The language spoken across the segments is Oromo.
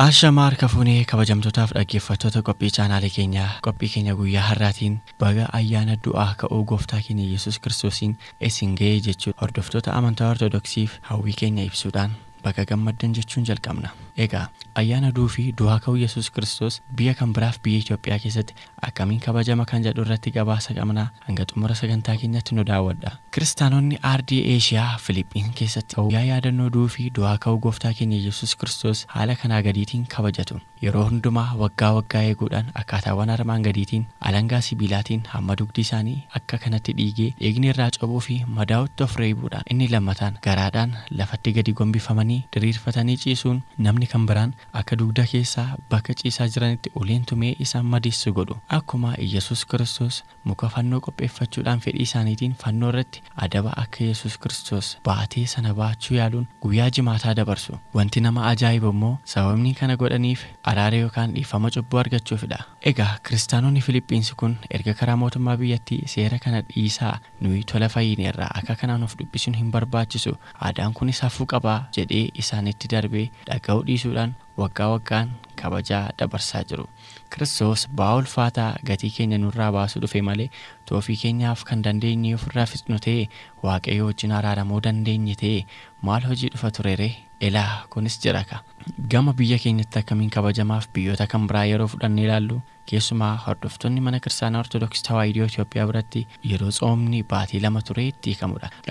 Asha harka fuunee kabajamtootaaf dhaggeeffattoota qophii chaanaalii keenyaa qophii keenya guyyaa har'aatiin baga ayyaana du'aa ka'uu gooftaa keenya Yesuus Kiristoosiin isin gahee jechuudha. Hordoftoota amantaa Ortodoksiif hawwii keenya ibsuudhaan bakka gammaddan jechuun jalqabna. Egaa ayyaana fi du'aa ka'uu Yesuus Kiristoos biyya kan biraaf biyya Itoophiyaa keessatti akkamiin kabajama kan jedhu irratti gabaasa qabnaa hanga xumura sagantaa keenyatti nu daawwadha. Kiristaanonni aardii Eeshiyaa filiphiin keessatti guyyaa yaadannoo fi du'aa ka'uu gooftaa keenya Yesuus Kiristoos haala kanaa gadiitiin kabajatu. Yeroo hundumaa waggaa waggaa eeguudhaan akkaataawwan armaan gadiitiin alangaa sibiilaatiin hamma dugdi isaanii akka kanatti dhiigee dhiigni irraa cobuu fi madaa'otti of reebuudhaan inni lammataan garaadhaan lafatti gadi diriirfatanii ciisuun namni kan biraan akka dugda keessaa bakka ciisaa jiranitti uleen tumee isaan madeessu godhu akkuma Yesuus kiristoos muka fannoo qopheeffachuudhaan fedhii isaaniitiin fannoo irratti adaba akka Yesuus kiristoos baatee sana baachuu yaaluun guyyaa jimaataa dabarsu wanti nama ajaa'ibu immoo sababni kana godhaniif araara yookaan dhiifama cubbuu argachuufidha egaa kiristaanonni filiphiinsi kun erga karaa mootummaa biyyattii seera kana dhiisaa nuyi tola fayyineerraa akka kanaan of dubbisuun hin barbaachisu aadaan kunis hafuu qabaa jedhee isaanitti darbee dhaga'uu dhiisuudhaan waggaa waggaan kabajaa dabarsaa jiru. Kiristoos ba'aa ulfaataa gatii keenya nurraa baasuu dhufe malee toofii keenyaaf kan dandeenye ofirraa fixnu ta'e waaqayyo wajjin araaramuu dandeenye ta'e maal hojii dhufa turere ilaa kunis jira Gama biyya keenyatti akkamiin kabajamaaf biyyoota kan biraa yeroo fudhannee ilaallu keessumaa hordoftoonni mana kiristaanaa ortodoksii tawaahidoo Itoophiyaa biratti yeroo tsoomni baatii lama ture itti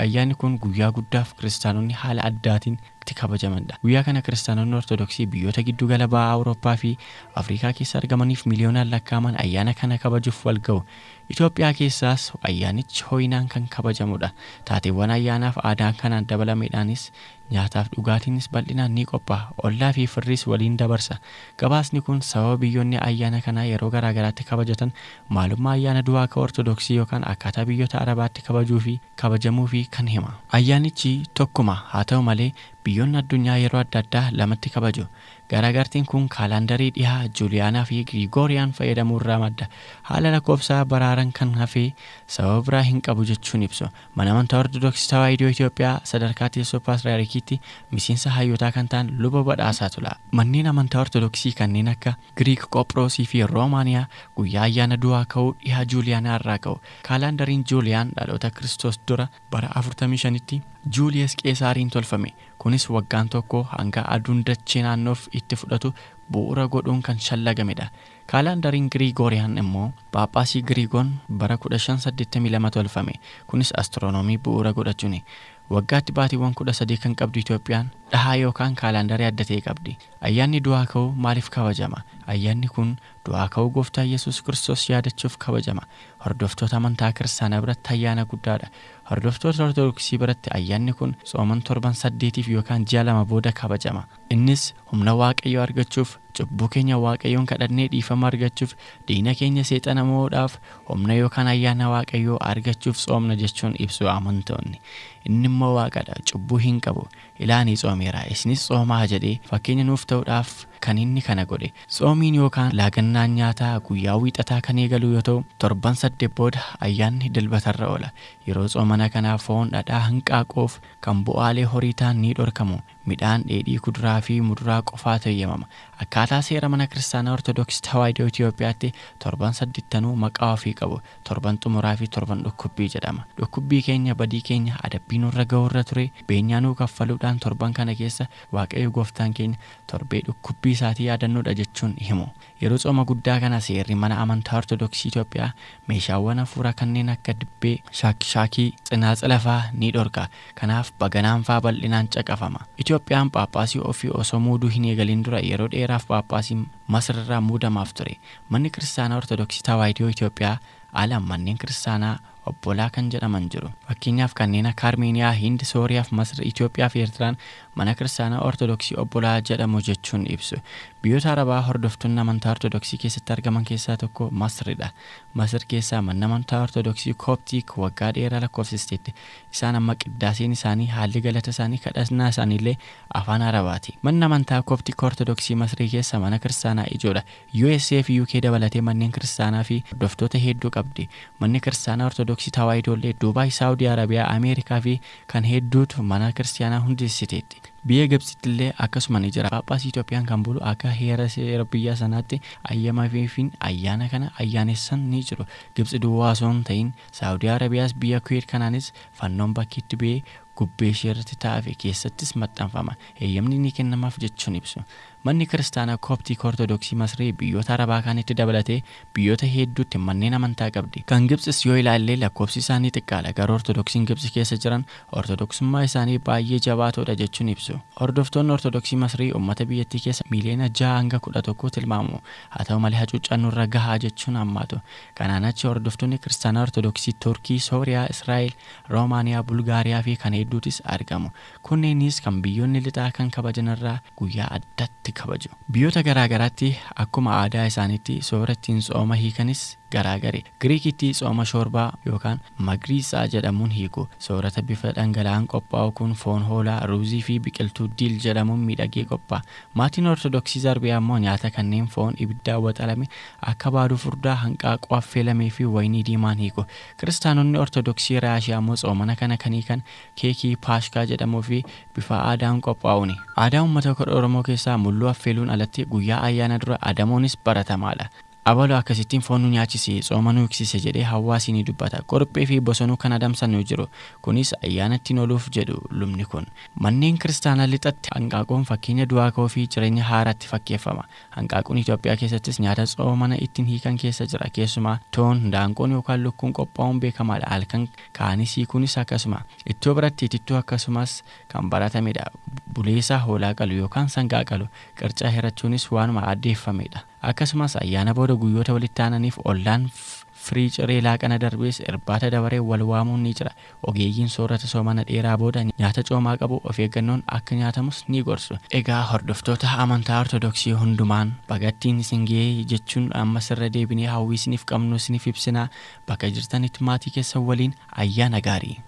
Ayyaanni kun guyyaa guddaaf kiristaanonni haala addaatiin irratti kabajamanidha. Guyyaa kana kiristaanonni Ortodoksii biyyoota giddugala ba'aa Awurooppaa fi Afrikaa keessa argamaniif miliyoonan lakkaaman ayyaana kana kabajuuf wal ga'u. Itoophiyaa keessaas ayyaanichi ho'inaan kan kabajamudha. Taateewwan ayyaanaaf aadaan kanaan dabalameedhaanis nyaataaf dhugaatiinis bal'inaan ni qophaa'a. Ollaa fi firris waliin dabarsa. Gabaasni kun sababa biyyoonni ayyaana kanaa yeroo garaagaraatti kabajatan maalumma ayyaana du'aa akka Ortodoksii yookaan akkaataa biyyoota Arabaatti kabajuu fi kan hima. Ayyaanichi tokkuma haa Biyyoon addunyaa yeroo adda addaa lamatti kabaju garaagartiin kun kaalaandarii dhihaa juuliyaanaa fi girigooriyaan fayyadamuu irraa madda haala lakkoofsaa baraaran kan hafee sababa biraa hin qabu jechuun ibsu mana amantaa ortodoksii tawaahidoo Itoophiyaa sadarkaa teessoo paasraarikiitti miseensa hayyotaa kan ta'an luba badhaasaa tula manneen amantaa ortodoksii kanneen akka giriik qophiroosii fi roomaaniyaa guyyaa ayyaana du'aa ka'uu dhihaa juuliyaanaa irraa ka'u kaalaandariin juuliyaan dhaloota kiristoos dura bara 45tti juuliyas qeesaariin tolfame Kunis waggaan tokko hanga aduun dachee naannoof itti fudhatu bu'uura godhuun kan shallagamedha. kaalaandariin giriigooriyaan immoo paapaasii giriigoon bara 1582 tolfame. Kunis astiroonoomii bu'uura godhachuuni. Waggaatti baatiiwwan kudha sadii kan qabdu Itoophiyaan dhahaa yookaan kaalaandarii adda ta'ee qabdi. Ayyaanni du'aa ka'uu maaliif kabajama? Ayyaanni kun du'aa ka'uu gooftaa Yesuus Kiristoos yaadachuuf kabajama. Hordoftoota amantaa kiristaanaa biratti ayyaana guddaadha. Hordoftoota Ortodoksii biratti ayyaanni kun sooman torban saddeetiif yookaan ji'a lama booda kabajama. Innis humna Waaqayyoo argachuuf, cubbuu keenya Waaqayyoon kadhannee dhiifama argachuuf, diina keenya seexana moo'uudhaaf, humna yookaan ayyaana Waaqayyoo argachuuf tsoomna jechuun ibsu amantoonni. Inni immoo Waaqadha, cubbuu hin qabu. Ilaanii tsoomeera, isinis tsoomaa jedhee fakkeenya nuuf ta'uudhaaf kan inni kana godhe. Qoomiin yookaan laagannaan nyaataa guyyaa wiixataa kan eegalu yoo ta'u, torban saddeet booda ayyaanni dilbatarra oola. Yeroo mana kanaa foon dhadhaa hanqaaqoof kan bu'aalee horii ta'an ni dhorkamu. Midhaan dheedhii kuduraa fi muduraa qofaa fayyamama. akkaataa seera mana kiristaanaa ortodoksii tawaahidoo Itoophiyaatti torban saddeettanuu maqaa ofii qabu torban xumuraa fi torban dhukkubbii jedhama dhukkubbii keenya badii keenya adabbii nurra ga'urra ture beenyaa nuu kaffaluudhaan torban kana keessa waaqayyo gooftaan keenya torbee dhukkubbii isaatii yaadannoodha jechuun himu. yeroo cooma guddaa kana seerri mana amantaa ortodoksii Itoophiyaa meeshaawwan hafuuraa kanneen akka dibbee, shaakishaakii, xinaaxila fa'aa ni dhorka. Kanaaf baganaan fa'aa bal'inaan caqafama. Itoophiyaan paappaasii ofii osoo muuduu hin eegalin dura yeroo dheeraaf paappaasii masirraa muudamaaf ture. Manni kiristaanaa ortodoksii Tawaahidoo Itoophiyaa ala manneen kiristaanaa obbolaa kan jedhaman jiru. Fakkeenyaaf kanneen akka Armeeniyaa, Hind, Sooriyaaf, Masr, Itoophiyaa fi Eertiraan mana kiristaanaa Ortodoksii obbolaa jedhamu jechuun ibsu. Biyyoota Arabaa hordoftuun amantaa Ortodoksii keessatti argaman keessaa tokko Masridha. Masr keessaa manni amantaa Ortodoksii Kooptiik waggaa dheeraa lakkoofsisteetti. Isaan amma qiddaasiin isaanii haalli galata isaanii kadhannaa isaaniillee afaan Arabaati. Manni amantaa Kooptiik Ortodoksii Masrii keessa mana kiristaanaa ijoodha. USA fi UK dabalatee manneen kiristaanaa fi hordoftoota hedduu qabdi. Manni kiristaanaa Ortodoksii ortodoksii taawaa ijoollee duubaa ameerikaa fi kan hedduutu mana kiristaanaa hundeessiteetti Biyya Gibxitti akkasuma ni jira. paappaas Itoophiyaan kan bulu akka heera seera biyya sanaatti ayyama fiifin ayyaana kana ayyaanessan ni jiru. gibsi duwwaa osoo hin ta'in Saawudii Arabiyaas biyya Kuweet kanaanis fannoon bakkeetti ba'ee gubbee ishee irratti taa'ee keessattis maxxanfama. Heeyyamni ni kennamaaf jechuun ibsu. Manni kiristaanaa Kooptii Ortodoksii Masrii biyyoota Arabaa kaanitti dabalatee biyyoota hedduutti manneen amantaa qabdi. Kan gibsis yoo ilaalle lakkoofsi isaanii xiqqaadha. Garuu Ortodoksiin gibsi keessa jiran Ortodoksummaa isaanii baay'ee jabaatoodha jechuun ibsu. taasisu. Hordoftoonni Ortodoksii Masrii uummata biyyattii keessa miiliyoona jaha hanga kudha tokko tilmaamu. Haa ta'u malee hacuuccannoo irra gahaa jechuun hammaatu. Kanaan achi hordoftoonni Kiristaana Ortodoksii Turkii, Sooriyaa, Israa'el, Roomaaniyaa, Bulgaariyaa fi kan hedduutis argamu. Kunneenis kan biyyoonni lixaa kan kabajan irraa guyyaa addatti kabaju. Biyyoota garaa garaatti akkuma aadaa isaaniitti soorattiin tsooma hiikanis garaagari giriikitti cooma shorbaa yookaan jedhamuun hiiku soorata bifa dhangala'aan qophaa'u kun foon hoolaa ruuzii fi biqiltuu diil jedhamuun miidhagee qophaa'a maatiin ortodoksii zarbiyaa ammoo nyaata kanneen foon ibiddaa waxalame akka baaduu furdaa hanqaaquu affeelamee fi wayinii diimaan hiiku kiristaanonni ortodoksii raashiyaa ammoo coomana kana kanii kan keekii paashkaa jedhamuu fi bifa aadaan qophaa'uuni aadaa uummata oromoo keessaa mulluu affeeluun alatti guyyaa ayyaana dura adamoonis baratamaadha Abaloo akkasittiin foon nu nyaachise tsooma nu hiiksise jedhee hawaasi ni dubbata. Qorphee fi bosonuu kan adamsannu jiru. Kunis ayyaanatti oluuf jedhu lumni kun. Manneen kiristaanaa lixatti hanqaaquun fakkeenya du'aa ka'uu fi jireenya haaraatti fakkeeffama. Hanqaaquun Itoophiyaa keessattis nyaata tsoomana ittiin hiikan keessa jira. Keessumaa toon, daanqoon yookaan lukkuun qophaa'uun beekamaadha. Halkan kaanis kunis akkasuma. Ittoo biratti itittuu akkasumas kan baratamedha. Buleessa hoolaa qalu yookaan sangaa qalu qircaa hirachuunis waanuma addeeffamedha. akkasumas ayyaana booda guyyoota walitti aananiif ollaan firii ciree laaqana darbees irbaata dabaree wal waamuun ni jira ogeeyyiin soorata soomana dheeraa booda nyaata coomaa qabu of eeggannoon akka nyaatamus ni gorsu egaa hordoftoota amantaa ortodoksii hundumaan bagattiin isin ga'ee jechuun amma sirra deebinee hawwii isiniif qabnu isiniif ibsinaa bakka jirtanitti maatii keessa waliin ayyaana gaarii